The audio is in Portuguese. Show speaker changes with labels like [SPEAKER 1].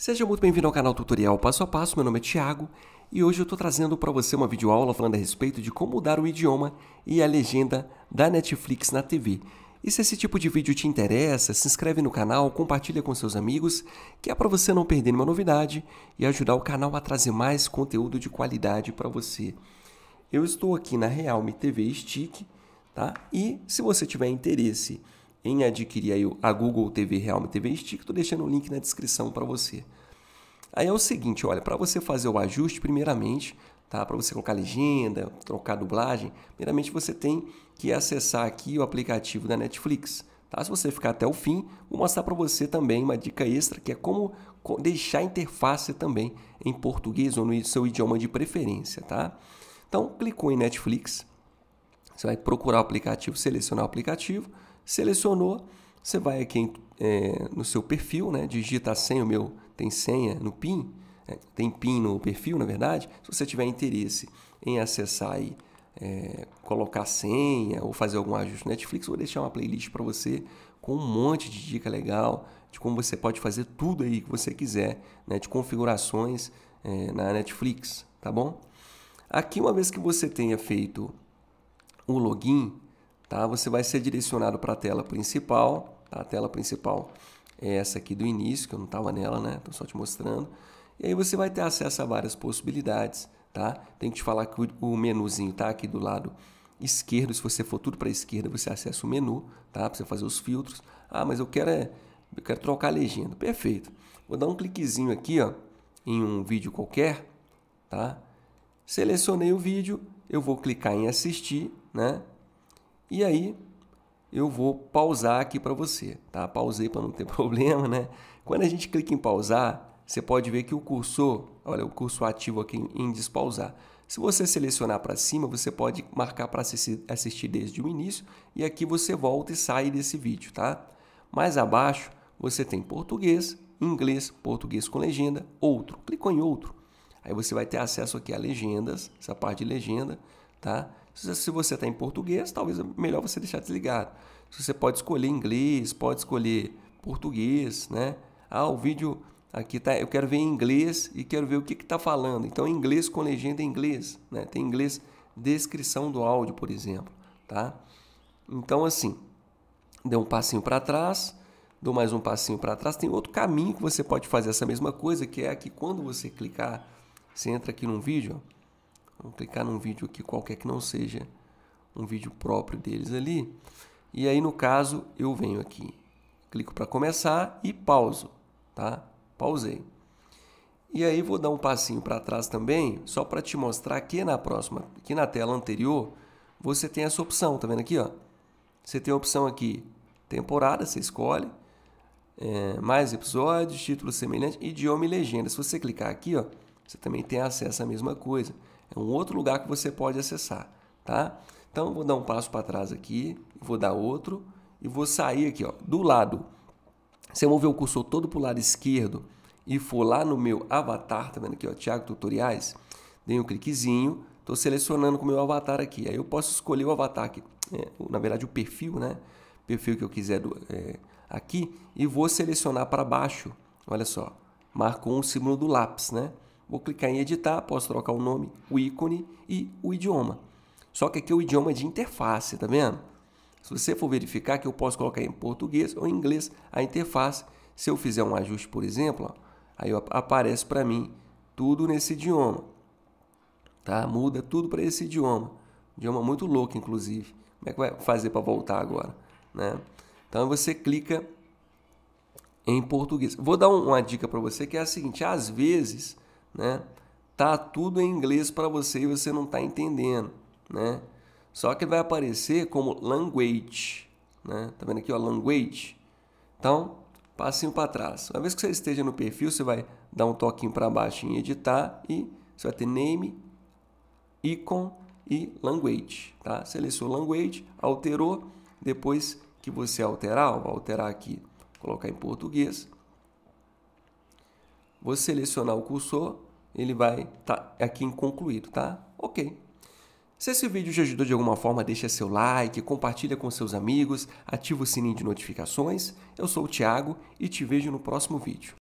[SPEAKER 1] Seja muito bem-vindo ao canal Tutorial Passo a Passo, meu nome é Thiago e hoje eu estou trazendo para você uma videoaula falando a respeito de como mudar o idioma e a legenda da Netflix na TV. E se esse tipo de vídeo te interessa, se inscreve no canal, compartilha com seus amigos, que é para você não perder nenhuma novidade e ajudar o canal a trazer mais conteúdo de qualidade para você. Eu estou aqui na Realme TV Stick, tá? E se você tiver interesse em adquirir aí a Google TV Realme TV Stick, estou deixando o link na descrição para você. Aí é o seguinte, olha, para você fazer o ajuste, primeiramente, tá? Para você colocar legenda, trocar dublagem, primeiramente você tem que acessar aqui o aplicativo da Netflix. Tá? Se você ficar até o fim, vou mostrar para você também uma dica extra que é como deixar a interface também em português ou no seu idioma de preferência, tá? Então, clicou em Netflix, você vai procurar o aplicativo, selecionar o aplicativo, Selecionou, você vai aqui em, é, no seu perfil, né? digita a senha, o meu tem senha no PIN, é, tem PIN no perfil, na verdade. Se você tiver interesse em acessar e é, colocar senha ou fazer algum ajuste no Netflix, vou deixar uma playlist para você com um monte de dica legal de como você pode fazer tudo aí que você quiser, né? de configurações é, na Netflix, tá bom? Aqui, uma vez que você tenha feito o login, tá? Você vai ser direcionado para a tela principal, tá? A tela principal é essa aqui do início, que eu não estava nela, né? Estou só te mostrando. E aí você vai ter acesso a várias possibilidades, tá? Tem que te falar que o menuzinho tá aqui do lado esquerdo. Se você for tudo para a esquerda, você acessa o menu, tá? Para você fazer os filtros. Ah, mas eu quero é, eu quero trocar a legenda. Perfeito. Vou dar um cliquezinho aqui, ó, em um vídeo qualquer, tá? Selecionei o vídeo, eu vou clicar em assistir, né? E aí eu vou pausar aqui para você, tá? Pausei para não ter problema, né? Quando a gente clica em pausar, você pode ver que o cursor, olha, o cursor ativo aqui em despausar. Se você selecionar para cima, você pode marcar para assistir desde o início e aqui você volta e sai desse vídeo, tá? Mais abaixo, você tem português, inglês, português com legenda, outro. Clicou em outro. Aí você vai ter acesso aqui a legendas, essa parte de legenda tá? Se você está em português, talvez é melhor você deixar desligado. Você pode escolher inglês, pode escolher português, né? Ah, o vídeo aqui tá, eu quero ver em inglês e quero ver o que está falando. Então, inglês com legenda em inglês, né? Tem inglês descrição do áudio, por exemplo, tá? Então, assim, deu um passinho para trás, dou mais um passinho para trás. Tem outro caminho que você pode fazer essa mesma coisa, que é aqui quando você clicar, você entra aqui num vídeo, ó, Vou clicar num vídeo aqui qualquer que não seja um vídeo próprio deles ali. E aí, no caso, eu venho aqui, clico para começar e pauso, tá? Pausei. E aí vou dar um passinho para trás também, só para te mostrar que na próxima, aqui na tela anterior, você tem essa opção, tá vendo aqui, ó? Você tem a opção aqui, temporada, você escolhe, é, mais episódios, título semelhante, idioma e legenda. Se você clicar aqui, ó, você também tem acesso à mesma coisa. É um outro lugar que você pode acessar, tá? Então, vou dar um passo para trás aqui, vou dar outro e vou sair aqui, ó, do lado. Se eu mover o cursor todo para o lado esquerdo e for lá no meu avatar, tá vendo aqui, ó, Thiago Tutoriais, dei um cliquezinho, estou selecionando com o meu avatar aqui. Aí eu posso escolher o avatar aqui, é, na verdade o perfil, né? Perfil que eu quiser do, é, aqui e vou selecionar para baixo. Olha só, marcou um símbolo do lápis, né? Vou clicar em editar, posso trocar o nome, o ícone e o idioma. Só que aqui é o idioma de interface, tá vendo? Se você for verificar que eu posso colocar em português ou em inglês a interface, se eu fizer um ajuste, por exemplo, ó, aí aparece para mim tudo nesse idioma. Tá? Muda tudo para esse idioma. Idioma muito louco, inclusive. Como é que vai fazer para voltar agora? Né? Então você clica em português. Vou dar uma dica para você que é a seguinte: às vezes né? Tá tudo em inglês para você e você não está entendendo, né? Só que vai aparecer como language, né? Tá vendo aqui, ó, language? Então, passinho para trás. Uma vez que você esteja no perfil, você vai dar um toquinho para baixo em editar e você vai ter name, icon e language, tá? Selecionou language, alterou, depois que você alterar, ó, vou alterar aqui, colocar em português, Vou selecionar o cursor, ele vai estar tá aqui em concluído, tá? Ok. Se esse vídeo te ajudou de alguma forma, deixa seu like, compartilha com seus amigos, ativa o sininho de notificações. Eu sou o Thiago e te vejo no próximo vídeo.